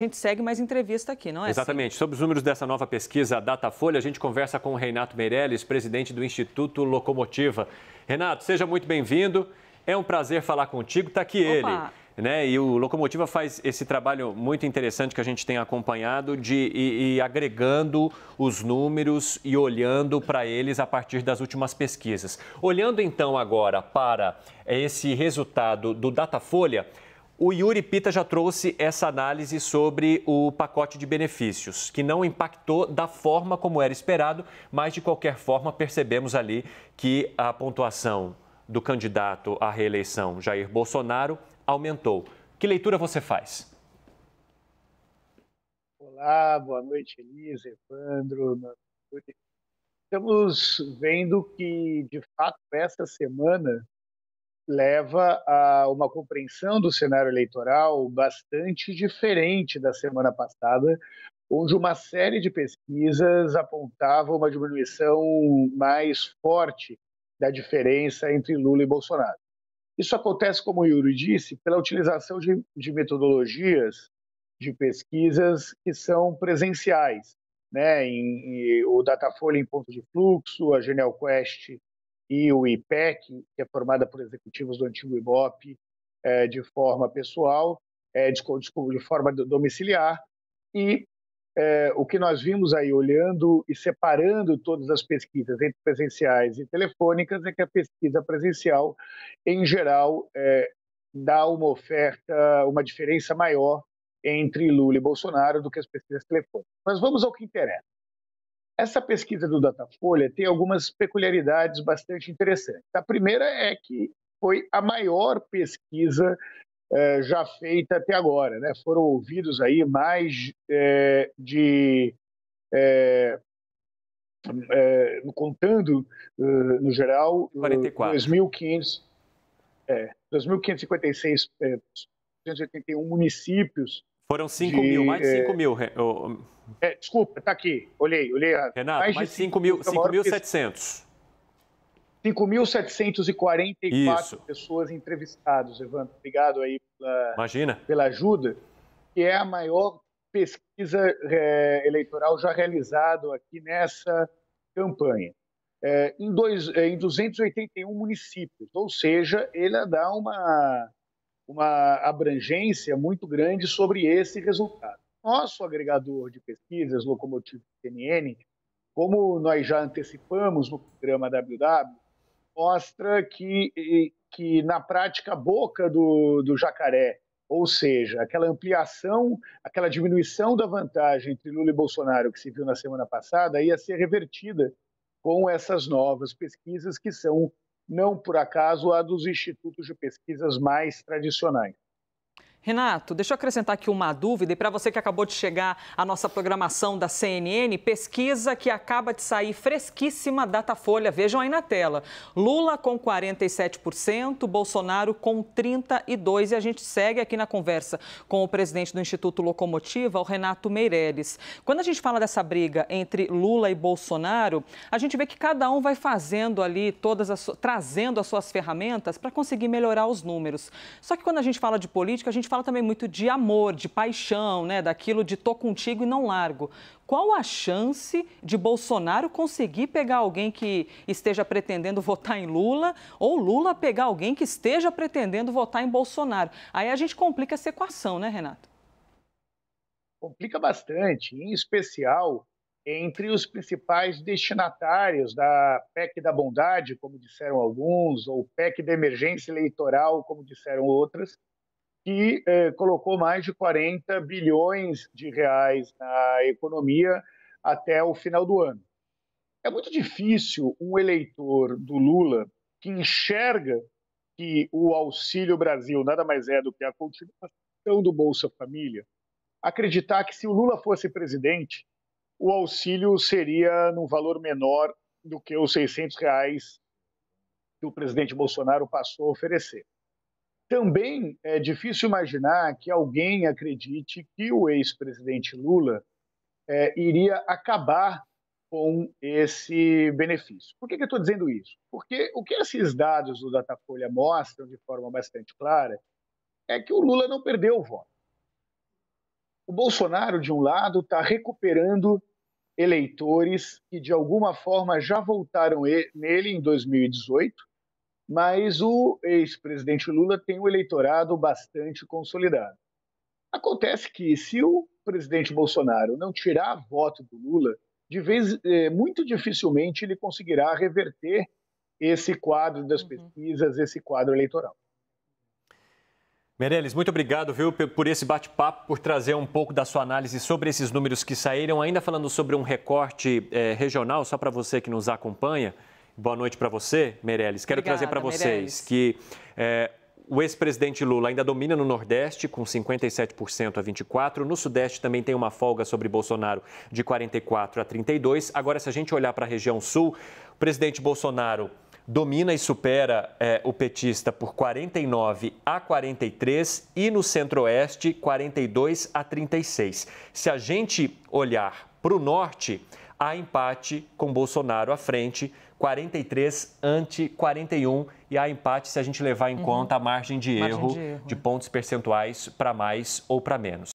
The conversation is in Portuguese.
A gente segue mais entrevista aqui, não é? Exatamente. Assim? Sobre os números dessa nova pesquisa Datafolha, a gente conversa com o Renato Meirelles, presidente do Instituto Locomotiva. Renato, seja muito bem-vindo. É um prazer falar contigo. Está aqui Opa. ele. Né? E o Locomotiva faz esse trabalho muito interessante que a gente tem acompanhado de ir agregando os números e olhando para eles a partir das últimas pesquisas. Olhando então agora para esse resultado do Datafolha, o Yuri Pita já trouxe essa análise sobre o pacote de benefícios, que não impactou da forma como era esperado, mas de qualquer forma percebemos ali que a pontuação do candidato à reeleição Jair Bolsonaro aumentou. Que leitura você faz? Olá, boa noite, Elisa, Evandro. Estamos vendo que, de fato, essa semana leva a uma compreensão do cenário eleitoral bastante diferente da semana passada, onde uma série de pesquisas apontava uma diminuição mais forte da diferença entre Lula e Bolsonaro. Isso acontece, como o Yuri disse, pela utilização de, de metodologias de pesquisas que são presenciais, né? Em, em, o Datafolha em ponto de fluxo, a Genial Quest e o IPEC, que é formada por executivos do antigo IBOP é, de forma pessoal, é, de, de, forma domiciliar, e é, o que nós vimos aí, olhando e separando todas as pesquisas entre presenciais e telefônicas, é que a pesquisa presencial, em geral, é, dá uma oferta, uma diferença maior entre Lula e Bolsonaro do que as pesquisas telefônicas. Mas vamos ao que interessa. Essa pesquisa do Datafolha tem algumas peculiaridades bastante interessantes. A primeira é que foi a maior pesquisa eh, já feita até agora. Né? Foram ouvidos aí mais eh, de. Eh, contando, no geral, 2.500. É, 2.556 281 municípios foram 5 mil, mais de 5 é... mil. É, desculpa, está aqui, olhei, olhei. A... Renato, mais, mais de 5.700. 5.744 é pessoas entrevistadas, Evandro. Obrigado aí pela, Imagina. pela ajuda, que é a maior pesquisa é, eleitoral já realizada aqui nessa campanha. É, em, dois, é, em 281 municípios, ou seja, ele dá uma uma abrangência muito grande sobre esse resultado. Nosso agregador de pesquisas, Locomotivo CNN, como nós já antecipamos no programa WW, mostra que, que na prática, a boca do, do jacaré, ou seja, aquela ampliação, aquela diminuição da vantagem entre Lula e Bolsonaro que se viu na semana passada, ia ser revertida com essas novas pesquisas que são não por acaso a dos institutos de pesquisas mais tradicionais. Renato, deixa eu acrescentar aqui uma dúvida, e para você que acabou de chegar à nossa programação da CNN, pesquisa que acaba de sair fresquíssima, Datafolha, vejam aí na tela. Lula com 47%, Bolsonaro com 32%, e a gente segue aqui na conversa com o presidente do Instituto Locomotiva, o Renato Meireles. Quando a gente fala dessa briga entre Lula e Bolsonaro, a gente vê que cada um vai fazendo ali, todas as, trazendo as suas ferramentas para conseguir melhorar os números. Só que quando a gente fala de política, a gente gente fala também muito de amor, de paixão, né? Daquilo de tô contigo e não largo. Qual a chance de Bolsonaro conseguir pegar alguém que esteja pretendendo votar em Lula ou Lula pegar alguém que esteja pretendendo votar em Bolsonaro? Aí a gente complica essa equação, né, Renato? Complica bastante, em especial entre os principais destinatários da PEC da Bondade, como disseram alguns, ou PEC da Emergência Eleitoral, como disseram outras, que é, colocou mais de 40 bilhões de reais na economia até o final do ano. É muito difícil um eleitor do Lula que enxerga que o Auxílio Brasil nada mais é do que a continuação do Bolsa Família, acreditar que se o Lula fosse presidente, o auxílio seria num valor menor do que os 600 reais que o presidente Bolsonaro passou a oferecer. Também é difícil imaginar que alguém acredite que o ex-presidente Lula é, iria acabar com esse benefício. Por que, que eu estou dizendo isso? Porque o que esses dados do Datafolha mostram de forma bastante clara é que o Lula não perdeu o voto. O Bolsonaro, de um lado, está recuperando eleitores que, de alguma forma, já voltaram nele em 2018 mas o ex-presidente Lula tem um eleitorado bastante consolidado. Acontece que se o presidente Bolsonaro não tirar voto do Lula, de vez é, muito dificilmente ele conseguirá reverter esse quadro das uhum. pesquisas, esse quadro eleitoral. Meirelles, muito obrigado viu, por esse bate-papo, por trazer um pouco da sua análise sobre esses números que saíram. Ainda falando sobre um recorte é, regional, só para você que nos acompanha, Boa noite para você, Meirelles. Quero Obrigada, trazer para vocês Meirelles. que é, o ex-presidente Lula ainda domina no Nordeste, com 57% a 24%. No Sudeste também tem uma folga sobre Bolsonaro de 44% a 32%. Agora, se a gente olhar para a região Sul, o presidente Bolsonaro domina e supera é, o petista por 49 a 43% e no Centro-Oeste, 42 a 36%. Se a gente olhar para o Norte há empate com Bolsonaro à frente, 43 ante 41, e há empate se a gente levar em uhum. conta a margem de, margem erro, de erro de é. pontos percentuais para mais ou para menos.